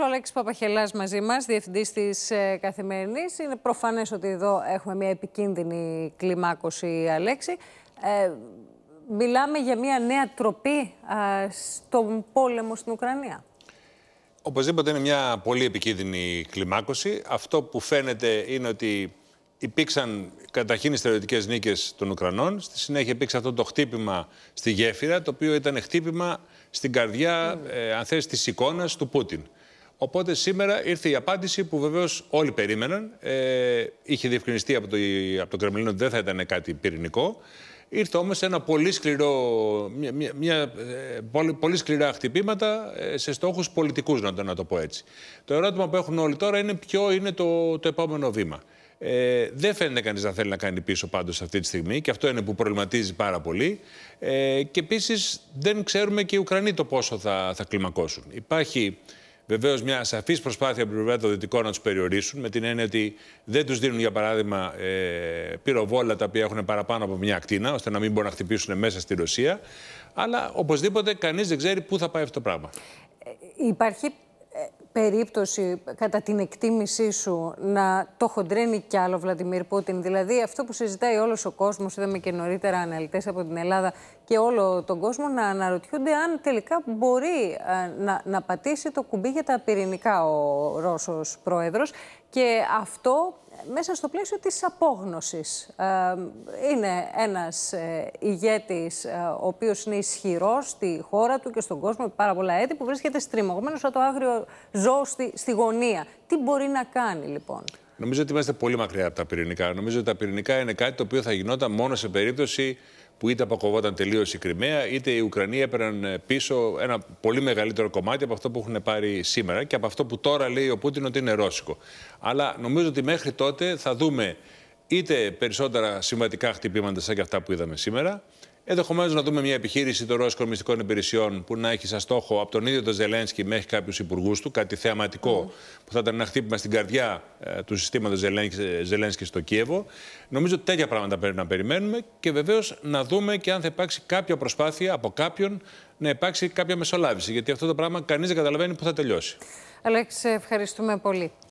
Ο Αλέξης Παπαχελάς μαζί μας, διευθυντής της ε, Καθημερινής. Είναι προφανές ότι εδώ έχουμε μια επικίνδυνη κλιμάκωση, Αλέξη. Ε, μιλάμε για μια νέα τροπή στον πόλεμο στην Ουκρανία. Οπωσδήποτε είναι μια πολύ επικίνδυνη κλιμάκωση. Αυτό που φαίνεται είναι ότι υπήρξαν καταρχήν οι στρατιωτικέ νίκες των Ουκρανών. Στη συνέχεια υπήρξε αυτό το χτύπημα στη γέφυρα, το οποίο ήταν χτύπημα στην καρδιά, mm. ε, αν θες, της εικόνας του Πούτιν. Οπότε σήμερα ήρθε η απάντηση που βεβαίως όλοι περίμεναν. Ε, είχε διευκρινιστεί από το, από το Κρεμλίνο ότι δεν θα ήταν κάτι πυρηνικό. Ήρθε όμως ένα πολύ σκληρό, μια, μια, μια ε, πολύ, σκληρά χτυπήματα ε, σε στόχους πολιτικούς, να, το, να το πω έτσι. Το ερώτημα που έχουν όλοι τώρα είναι ποιο είναι το, το επόμενο βήμα. Ε, δεν φαίνεται κανείς να θέλει να κάνει πίσω πάντως αυτή τη στιγμή και αυτό είναι που προβληματίζει πάρα πολύ. Ε, και επίσης δεν ξέρουμε και οι Ουκρανοί το πόσο θα, θα κλιμακώσουν. Υπάρχει Βεβαίως, μια σαφής προσπάθεια από την πλευρά των Δυτικών να τους περιορίσουν, με την έννοια ότι δεν τους δίνουν, για παράδειγμα, ε, πυροβόλα τα οποία έχουν παραπάνω από μια ακτίνα, ώστε να μην μπορούν να χτυπήσουν μέσα στη Ρωσία. Αλλά οπωσδήποτε κανείς δεν ξέρει πού θα πάει αυτό το πράγμα. Ε, υπάρχει ε, περίπτωση κατά την εκτίμησή σου να το χοντρένει κι άλλο Βλαντιμίρ Πούτιν. Δηλαδή αυτό που συζητάει όλος ο κόσμος, είδαμε και νωρίτερα αναλυτές από την Ελλάδα και όλο τον κόσμο να αναρωτιούνται αν τελικά μπορεί ε, να, να πατήσει το κουμπί για τα πυρηνικά ο Ρώσος πρόεδρος και αυτό ε, μέσα στο πλαίσιο της απόγνωσης. Ε, είναι ένας ηγέτης ο οποίος είναι ισχυρός στη χώρα του και στον κόσμο με πάρα πολλά έτη που βρίσκεται στριμωγμένος από το άγριο ζώο στη, στη γωνία. Τι μπορεί να κάνει λοιπόν. Νομίζω ότι είμαστε πολύ μακριά από τα πυρηνικά. Νομίζω ότι τα πυρηνικά είναι κάτι το οποίο θα γινόταν μόνο σε περίπτωση που είτε αποκοβόταν τελείως η Κρυμαία, είτε οι Ουκρανοί έπαιρναν ε, πίσω ένα πολύ μεγαλύτερο κομμάτι από αυτό που έχουν πάρει σήμερα και από αυτό που τώρα λέει ο Πούτιν ότι είναι ρώσικο. Αλλά νομίζω ότι μέχρι τότε θα δούμε είτε περισσότερα σημαντικά χτυπήματα σαν και αυτά που είδαμε σήμερα, Ενδεχομένως να δούμε μια επιχείρηση των Ρώσικων Μυστικών Υπηρεσιών που να έχει σαν στόχο από τον ίδιο τον Ζελένσκι μέχρι κάποιους υπουργούς του, κάτι θεαματικό που θα ήταν ένα χτύπημα στην καρδιά ε, του συστήματος ε, Ζελένσκι στο Κίεβο. Νομίζω ότι τέτοια πράγματα πρέπει να περιμένουμε και βεβαίως να δούμε και αν θα υπάρξει κάποια προσπάθεια από κάποιον να υπάρξει κάποια μεσολάβηση. Γιατί αυτό το πράγμα κανείς δεν καταλαβαίνει πού θα τελειώσει. Αλέξη, ευχαριστούμε πολύ.